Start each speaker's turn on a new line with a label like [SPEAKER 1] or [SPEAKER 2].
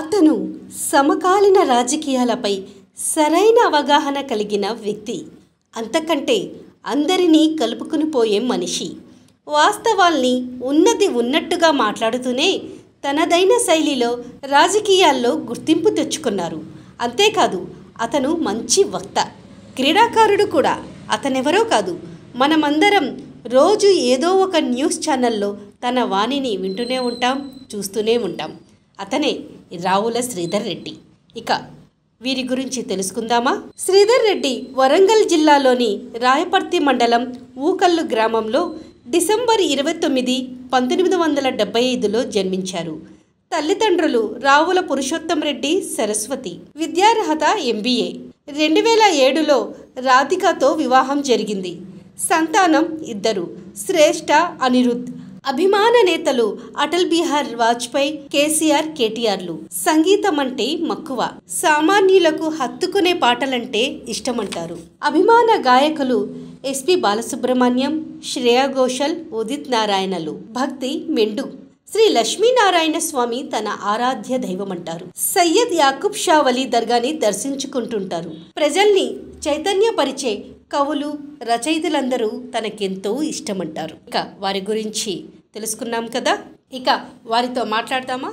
[SPEAKER 1] అతను సమకాలీన రాజకీయాలపై సరైన అవగాహన కలిగిన వ్యక్తి అంతకంటే అందరినీ కలుపుకుని పోయే మనిషి వాస్తవాల్ని ఉన్నది ఉన్నట్టుగా మాట్లాడుతూనే తనదైన శైలిలో రాజకీయాల్లో గుర్తింపు తెచ్చుకున్నారు అంతేకాదు అతను మంచి వక్త క్రీడాకారుడు కూడా అతనెవరో కాదు మనమందరం రోజు ఏదో ఒక న్యూస్ ఛానల్లో తన వాణిని వింటూనే ఉంటాం చూస్తూనే ఉంటాం అతనే రావుల శ్రీధర్ రెడ్డి ఇక వీరి గురించి తెలుసుకుందామా శ్రీధర్ రెడ్డి వరంగల్ జిల్లాలోని రాయపర్తి మండలం ఊకల్లు గ్రామంలో డిసెంబర్ ఇరవై తొమ్మిది పంతొమ్మిది వందల డెబ్బై ఐదులో జన్మించారు తల్లిదండ్రులు రావుల పురుషోత్తం రెడ్డి సరస్వతి విద్యార్హత ఎంబీఏ రెండు వేల ఏడులో రాధికతో వివాహం జరిగింది సంతానం ఇద్దరు శ్రేష్ఠ అనిరుద్ధ్ అభిమాన నేతలు అటల్ బిహార్ వాజ్పేయి కేసీఆర్ కేటీఆర్లు సంగీతం అంటే మక్కువ సామాన్యులకు హత్తుకునే పాటలంటే ఇష్టమంటారు అభిమాన గాయకులు ఎస్పి బాలసుబ్రహ్మణ్యం శ్రేయా ఘోషల్ ఉదిత్ నారాయణలు భక్తి మెండు శ్రీ లక్ష్మీనారాయణ స్వామి తన ఆరాధ్య దైవమంటారు సయ్యద్ యాకుబ్ షా వలీ దర్గాని దర్శించుకుంటుంటారు ప్రజల్ని చైతన్యపరిచే కవులు రచయితలందరూ తనకెంతో ఇష్టమంటారు ఇక వారి గురించి తెలుసుకున్నాం కదా ఇక వారితో మాట్లాడతామా